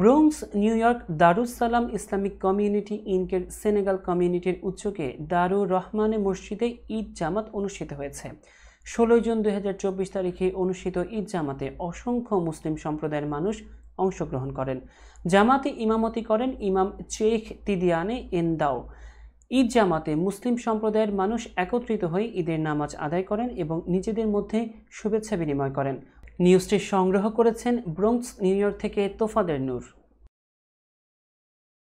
Bronx New York Darussalam Islamic community ইনকের Senegal কমিউনিটির উচ্চকে দারুর রহমানে মসজিদে ঈদ জামাত অনুষ্ঠিত হয়েছে ষোলোই জুন দুই তারিখে অনুষ্ঠিত ঈদ জামাতে অসংখ্য মুসলিম সম্প্রদায়ের মানুষ অংশগ্রহণ করেন জামাতে ইমামতি করেন ইমাম চেখ তিদিয়ানে এন্দাও ঈদ জামাতে মুসলিম সম্প্রদায়ের মানুষ একত্রিত হয়ে ঈদের নামাজ আদায় করেন এবং নিজেদের মধ্যে শুভেচ্ছা বিনিময় করেন নিউজটি সংগ্রহ করেছেন ব্রোঙ্কস নিউ ইয়র্ক থেকে তোফাদের নূর